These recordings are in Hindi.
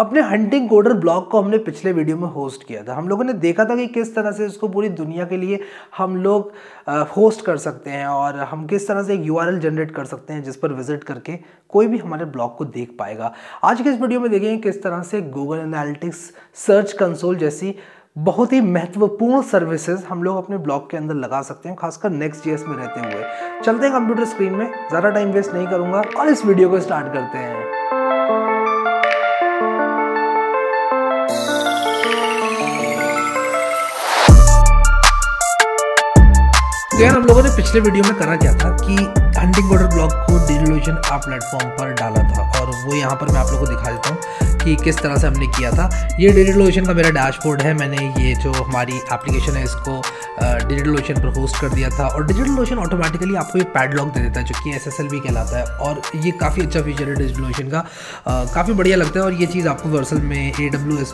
अपने हंटिंग कोडर ब्लॉग को हमने पिछले वीडियो में होस्ट किया था हम लोगों ने देखा था कि किस तरह से इसको पूरी दुनिया के लिए हम लोग होस्ट कर सकते हैं और हम किस तरह से एक यू जनरेट कर सकते हैं जिस पर विजिट करके कोई भी हमारे ब्लॉग को देख पाएगा आज के इस वीडियो में देखेंगे किस तरह से गूगल एनालिटिक्स सर्च कंसोल जैसी बहुत ही महत्वपूर्ण सर्विसेज हम लोग अपने ब्लॉग के अंदर लगा सकते हैं खासकर नेक्स्ट जी में रहते हुए चलते हैं कंप्यूटर स्क्रीन में ज़्यादा टाइम वेस्ट नहीं करूँगा और इस वीडियो को स्टार्ट करते हैं तो यार हम लोगों ने पिछले वीडियो में करा क्या था कि फंडिंग ऑर्डर ब्लॉक को डिजलोशन आप प्लेटफॉर्म पर डाला था और वो यहाँ पर मैं आप लोग को दिखा देता हूँ कि किस तरह से हमने किया था ये डिजलोशन का मेरा डैशबोर्ड है मैंने ये जो हमारी एप्लीकेशन है इसको डिजिटलोशन पर होस्ट कर दिया था और डिजलोशन ऑटोमेटिकली आपको ये पैडलॉग दे देता है जो कि एस भी कहलाता है और ये काफ़ी अच्छा फीचर है डिजलोशन का काफ़ी बढ़िया लगता है और ये चीज़ आपको वर्सल में ए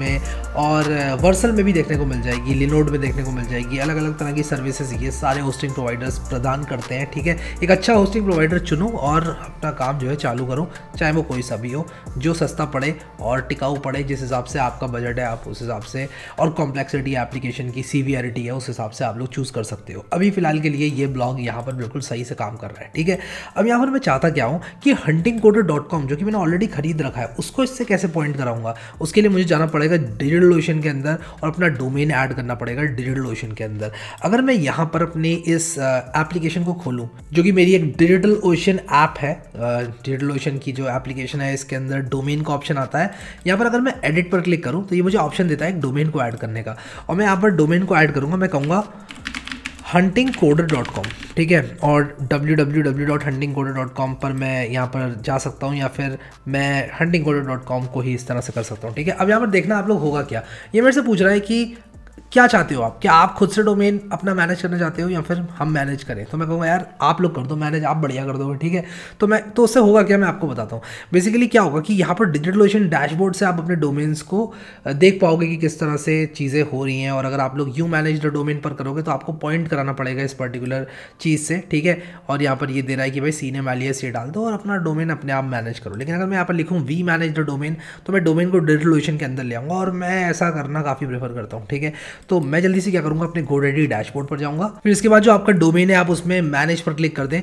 में और वर्सल में भी देखने को मिल जाएगी लिनोड में देखने को मिल जाएगी अलग अलग तरह की सर्विसेज ये सारे होस्टिंग प्रोवाइडर्स प्रदान करते हैं ठीक है एक अच्छा होस्टिंग प्रोवाइडर चुनूँ और अपना काम जो है चालू करूँ चाहे वो कोई सा भी हो जो सस्ता पड़े और टिकाऊ पड़े जिस हिसाब से आपका बजट है आप उस हिसाब से और कॉम्प्लेक्सिटी एप्लीकेशन की सीवियरिटी है उस हिसाब से आप लोग चूज़ कर सकते हो अभी फ़िलहाल के लिए ये ब्लॉग यहाँ पर बिल्कुल सही से काम कर रहा है ठीक है अब यहाँ पर मैं चाहता क्या हूँ कि हंटिंग कोडर डॉट कॉम जो कि मैंने ऑलरेडी खरीद रखा है उसको इससे कैसे पॉइंट कराऊंगा उसके लिए मुझे जाना पड़ेगा डिजिटल लोशन के अंदर और अपना डोमेन ऐड करना पड़ेगा डिजिटल लोशन के अंदर अगर मैं यहाँ पर अपने इस एप्लीकेशन को खोलूँ जो कि मेरी एक डिजिटल ओशन ऐप है डिजिटल ओशन की जो एप्लीकेशन है इसके अंदर डोमेन का ऑप्शन आता है यहाँ पर अगर मैं एडिट पर क्लिक करूँ तो ये मुझे ऑप्शन देता है एक डोमेन को ऐड करने का और मैं यहाँ पर डोमेन को ऐड करूँगा मैं कहूँगा हंटिंग कोडर डॉट कॉम ठीक है और W W W dot hunting coder dot com पर मैं यहाँ पर जा सकता हूँ या फिर मैं हंटिंग कोडर डॉट कॉम को ही इस तरह से कर सकता हूँ ठीक है अब यहाँ पर देखना आप लोग होगा क्या ये मेरे से पूछ रहा है कि क्या चाहते हो आप क्या आप खुद से डोमेन अपना मैनेज करना चाहते हो या फिर हम मैनेज करें तो मैं कहूँगा यार आप लोग कर दो मैनेज आप बढ़िया कर दोगे ठीक है तो मैं तो उससे होगा क्या मैं आपको बताता हूँ बेसिकली क्या होगा कि यहाँ पर ओशन डैशबोर्ड से आप अपने डोमेन्स को देख पाओगे कि किस तरह से चीज़ें हो रही हैं और अगर आप लोग यू मैनेज द डोमेन पर करोगे तो आपको पॉइंट कराना पड़ेगा इस पर्टिकुलर चीज़ से ठीक है और यहाँ पर ये दे रहा है कि भाई सीने मैलियस ये डाल दो और अपना डोमेन अपने आप मैनेज करो लेकिन अगर मैं यहाँ पर लिखूँ वी मैनेज द डोमेन तो मैं डोमेन को ओशन के अंदर ले आऊँगा और मैं ऐसा करना काफ़ी प्रेफर करता हूँ ठीक है तो मैं जल्दी से क्या करूँगा अपने गोडेडी डैशबोर्ड पर जाऊँगा फिर इसके बाद जो आपका डोमेन है आप उसमें मैनेज पर क्लिक कर दें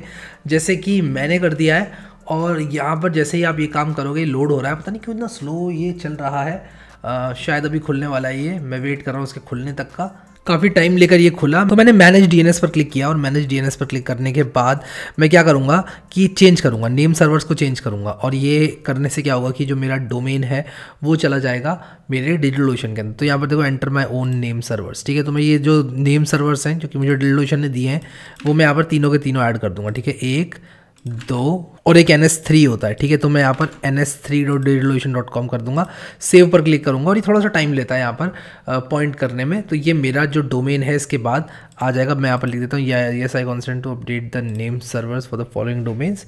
जैसे कि मैंने कर दिया है और यहाँ पर जैसे ही आप ये काम करोगे लोड हो रहा है पता नहीं क्यों इतना स्लो ये चल रहा है आ, शायद अभी खुलने वाला है ये मैं वेट कर रहा हूँ उसके खुलने तक का काफ़ी टाइम लेकर ये खुला तो मैंने मैनेज डीएनएस पर क्लिक किया और मैनेज डीएनएस पर क्लिक करने के बाद मैं क्या करूँगा कि चेंज करूँगा नेम सर्वर्स को चेंज करूँगा और ये करने से क्या होगा कि जो मेरा डोमेन है वो चला जाएगा मेरे ओशन के अंदर तो यहाँ पर देखो enter my own name servers ठीक है तो मैं ये जो नेम सर्वर्स हैं जो कि मुझे ओशन ने दिए हैं वो मैं यहाँ पर तीनों के तीनों ऐड कर दूँगा ठीक है एक दो और एक एन एस थ्री होता है ठीक है तो मैं यहाँ पर N S three dot digitalocean dot com कर दूंगा सेव पर क्लिक करूंगा और ये थोड़ा सा टाइम लेता है यहाँ पर पॉइंट करने में तो ये मेरा जो डोमेन है इसके बाद आ जाएगा मैं यहाँ पर लिख देता हूँ या yes I consent to update the name server for the following domains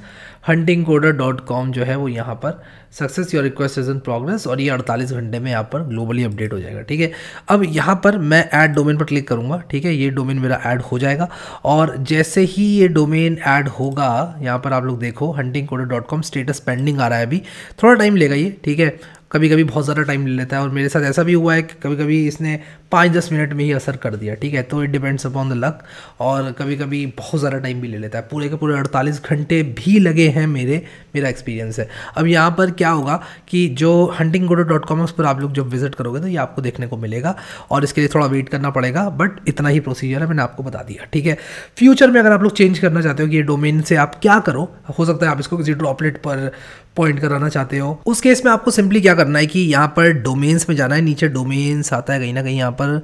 hunting coder dot com जो है वो यहाँ पर success your request is in progress और ये 48 घंटे में यहाँ पर ग्लोबली अपडेट हो जाएगा ठीक है अब यहाँ पर मैं ऐड डोमेन पर क्लिक करूँगा ठीक है ये डोमेन मेरा ऐड हो जाएगा और जैसे ही ये डोमेन ऐड होगा यहाँ पर आप लोग देखो hunting coder dot com status pending आ रहा है अभी थोड़ा टाइम लेगा ये ठीक है कभी कभी बहुत ज़्यादा टाइम ले लेता है और मेरे साथ ऐसा भी हुआ है कि कभी कभी इसने पाँच दस मिनट में ही असर कर दिया ठीक है तो it depends upon the luck और कभी कभी बहुत ज़्यादा टाइम भी ले लेता है पूरे के पूरे अड़तालीस घंटे भी लगे हैं मेरे मेरा एक्सपीरियंस है अब यहाँ पर क्या होगा कि जो हंटिंग गोडो डॉट कॉम उस पर आप लोग जब विजिट करोगे तो ये आपको देखने को मिलेगा और इसके लिए थोड़ा वेट करना पड़ेगा बट इतना ही प्रोसीजर है मैंने आपको बता दिया ठीक है फ्यूचर में अगर आप लोग चेंज करना चाहते हो कि ये डोमेन से आप क्या करो हो सकता है आप इसको किसी ड्रॉपलेट पर पॉइंट कराना चाहते हो उस केस में आपको सिंपली क्या करना है कि यहाँ पर डोमेन्स में जाना है नीचे डोमेन्स आता है कहीं ना कहीं यहाँ पर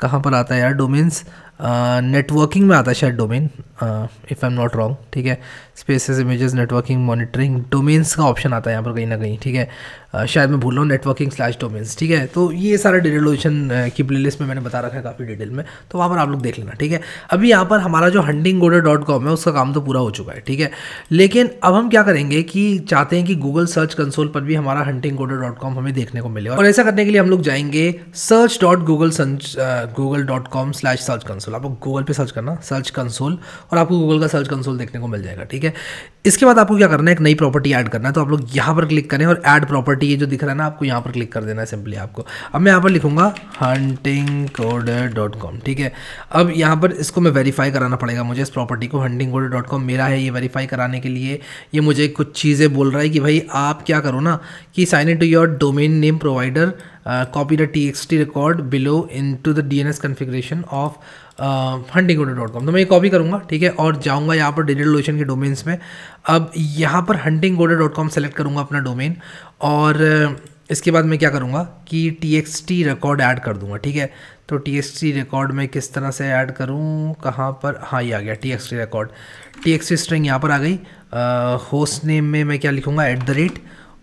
कहाँ पर आता है यार डोमेन्स नेटवर्किंग uh, में आता है शायद domain if I am not wrong ठीक है spaces images networking monitoring domains का ऑप्शन आता है यहाँ पर कहीं ना कहीं ठीक है uh, शायद मैं भूल रहा हूँ नेटवर्किंग स्लैश डोमेन्स ठीक है तो ये सारा डिटेल ऑप्शन uh, की प्ले लिस्ट में मैंने बता रखा है काफ़ी डिटेल में तो वहाँ पर आप लोग देख लेना ठीक है अभी यहाँ पर हमारा जो हंडिंग गोडर डॉट कॉम है उसका काम तो पूरा हो चुका है ठीक है लेकिन अब हम क्या करेंगे कि चाहते हैं कि गूगल सर्च कंसोल पर भी हमारा हंडिंग गोडर डॉट कॉम हमें देखने को मिले और ऐसा करने के लिए हम लोग जाएंगे search dot Google Google dot com slash search console आपको गूगल पे सर्च करना सर्च कंसोल और आपको गूगल का सर्च कंसोल देखने को मिल जाएगा ठीक है इसके बाद आपको क्या करना है एक नई प्रॉपर्टी ऐड करना है तो आप लोग यहाँ पर क्लिक करें और ऐड प्रॉपर्टी ये जो दिख रहा है ना आपको यहाँ पर क्लिक कर देना है सिंपली आपको अब मैं यहाँ पर लिखूंगा हंटिंग कोडर डॉट कॉम ठीक है अब यहाँ पर इसको मैं वेरीफाई कराना पड़ेगा मुझे इस प्रॉपर्टी को हंटिंग कोडर डॉट कॉम मेरा है ये वेरीफाई कराने के लिए ये मुझे कुछ चीज़ें बोल रहा है कि भाई आप क्या करो ना कि sign in to your domain name provider T uh, copy the txt record below into the dns configuration of hunting dot com तो मैं ये कॉपी करूँगा ठीक है और जाऊँगा यहाँ पर डिजिटल लोशन के डोमेन्स में अब यहाँ पर हंटिंग डॉट कॉम सेलेक्ट करूँगा अपना डोमेन और uh, इसके बाद मैं क्या करूँगा कि T X T record add कर दूँगा ठीक है तो टी एक्स टी रिकॉर्ड में किस तरह से ऐड करूँ कहाँ पर हाँ ये आ गया T X T record T X T string यहाँ पर आ गई होस्ट uh, नेम में मैं क्या लिखूँगा एट द रेट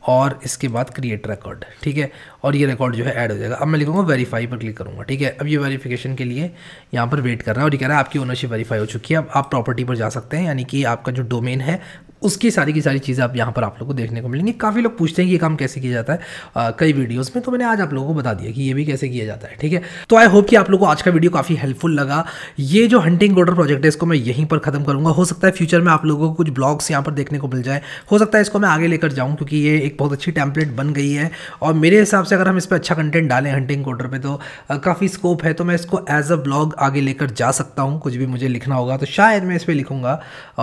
और इसके बाद क्रिएट रिकॉर्ड ठीक है और ये रिकॉर्ड जो है ऐड हो जाएगा अब मैं लिखूंगा वेरीफाई पर क्लिक करूँगा ठीक है अब ये वेरीफिकेशन के लिए यहाँ पर वेट कर रहा है और ये कह रहा है आपकी ओनरशिप वेरीफाई हो चुकी है अब आप प्रॉपर्टी पर जा सकते हैं यानी कि आपका जो डोमेन है उसकी सारी की सारी चीज़ें आप यहाँ पर आप लोग को देखने को मिलेंगी काफ़ी लोग पूछते हैं कि ये काम कैसे किया जाता है आ, कई वीडियोस में तो मैंने आज आप लोगों को बता दिया कि ये भी कैसे किया जाता है ठीक है तो आई होप कि आप लोगों को आज का वीडियो काफ़ी हेल्पफुल लगा ये जो हंटिंग गोडर प्रोजेक्ट है इसको मैं यहीं पर खत्म करूँगा हो सकता है फ्यूचर में आप लोगों को कुछ ब्लॉग्स यहाँ पर देखने को मिल जाए हो सकता है इसको मैं आगे लेकर जाऊँ क्योंकि ये एक बहुत अच्छी टैंपलेट बन गई है और मेरे हिसाब से अगर हम इस पर अच्छा कंटेंट डालें हंटिंग गोडर पर तो काफ़ी स्कोप है तो मैं इसको एज अ ब्लॉग आगे लेकर जा सकता हूँ कुछ भी मुझे लिखना होगा तो शायद मैं इस पर लिखूँगा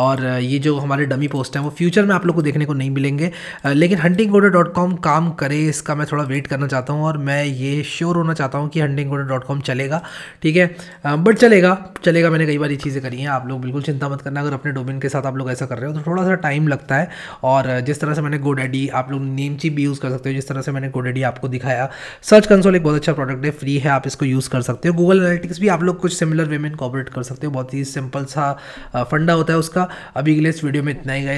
और ये जो हमारे डमी पोस्ट पोस्ट हैं वो फ्यूचर में आप लोग को देखने को नहीं मिलेंगे लेकिन हंटिंग डॉट कॉम काम करे इसका मैं थोड़ा वेट करना चाहता हूँ और मैं ये श्योर होना चाहता हूँ कि हंटिंग डॉट कॉम चलेगा ठीक है बट चलेगा चलेगा मैंने कई बार ये चीज़ें करी हैं आप लोग बिल्कुल चिंता मत करना अगर अपने डोमेन के साथ आप लोग ऐसा कर रहे हो तो थोड़ा सा टाइम लगता है और जिस तरह से मैंने गोडेडी आप लोग नेमची भी यूज़ कर सकते हो जिस तरह से मैंने गोडेडी आपको दिखाया सर्च कंसोल एक बहुत अच्छा प्रोडक्ट है फ्री है आप इसको यूज़ कर सकते हो गूगल एनालिटिक्स भी आप लोग कुछ सिमिलर वे में इनकॉपरेट कर सकते हो बहुत ही सिंपल सा फंडा होता है उसका अभी के लिए इस वीडियो में इतना ही गए